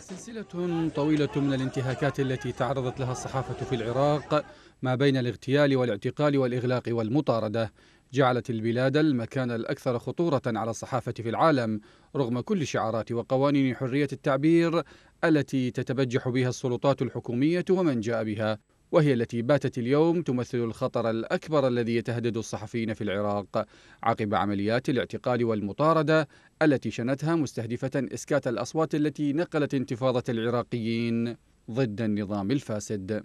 سلسلة طويلة من الانتهاكات التي تعرضت لها الصحافة في العراق ما بين الاغتيال والاعتقال والإغلاق والمطاردة جعلت البلاد المكان الأكثر خطورة على الصحافة في العالم رغم كل شعارات وقوانين حرية التعبير التي تتبجح بها السلطات الحكومية ومن جاء بها وهي التي باتت اليوم تمثل الخطر الأكبر الذي يتهدد الصحفيين في العراق عقب عمليات الاعتقال والمطاردة التي شنتها مستهدفة إسكات الأصوات التي نقلت انتفاضة العراقيين ضد النظام الفاسد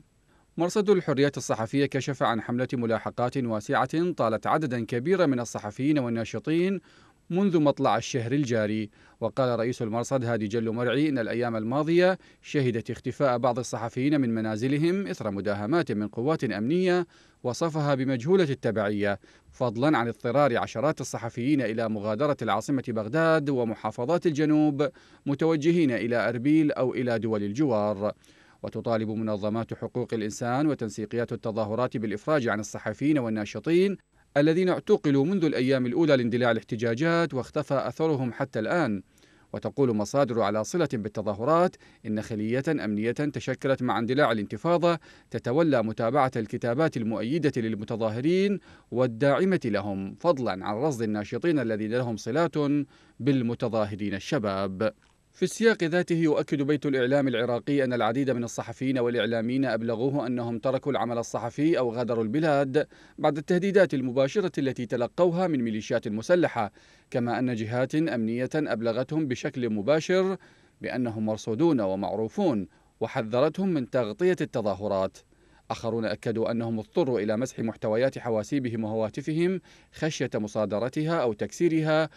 مرصد الحريات الصحفية كشف عن حملة ملاحقات واسعة طالت عددا كبيرا من الصحفيين والناشطين منذ مطلع الشهر الجاري وقال رئيس المرصد هادي جل مرعي إن الأيام الماضية شهدت اختفاء بعض الصحفيين من منازلهم إثر مداهمات من قوات أمنية وصفها بمجهولة التبعية فضلا عن اضطرار عشرات الصحفيين إلى مغادرة العاصمة بغداد ومحافظات الجنوب متوجهين إلى أربيل أو إلى دول الجوار وتطالب منظمات حقوق الإنسان وتنسيقيات التظاهرات بالإفراج عن الصحفيين والناشطين الذين اعتقلوا منذ الأيام الأولى لاندلاع الاحتجاجات واختفى أثرهم حتى الآن وتقول مصادر على صلة بالتظاهرات إن خلية أمنية تشكلت مع اندلاع الانتفاضة تتولى متابعة الكتابات المؤيدة للمتظاهرين والداعمة لهم فضلا عن رصد الناشطين الذين لهم صلات بالمتظاهرين الشباب في السياق ذاته يؤكد بيت الإعلام العراقي أن العديد من الصحفيين والإعلاميين أبلغوه أنهم تركوا العمل الصحفي أو غادروا البلاد بعد التهديدات المباشرة التي تلقوها من ميليشيات مسلحة كما أن جهات أمنية أبلغتهم بشكل مباشر بأنهم مرصودون ومعروفون وحذرتهم من تغطية التظاهرات آخرون أكدوا أنهم اضطروا إلى مسح محتويات حواسيبهم وهواتفهم خشية مصادرتها أو تكسيرها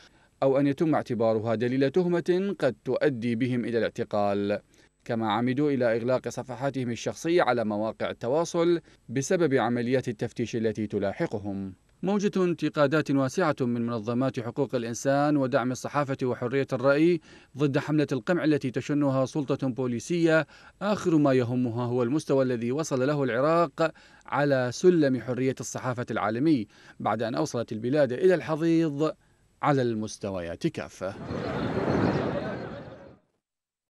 أو أن يتم اعتبارها دليل تهمة قد تؤدي بهم إلى الاعتقال كما عمدوا إلى إغلاق صفحاتهم الشخصية على مواقع التواصل بسبب عمليات التفتيش التي تلاحقهم موجة انتقادات واسعة من منظمات حقوق الإنسان ودعم الصحافة وحرية الرأي ضد حملة القمع التي تشنها سلطة بوليسية آخر ما يهمها هو المستوى الذي وصل له العراق على سلم حرية الصحافة العالمي بعد أن أوصلت البلاد إلى الحضيض على المستويات كافه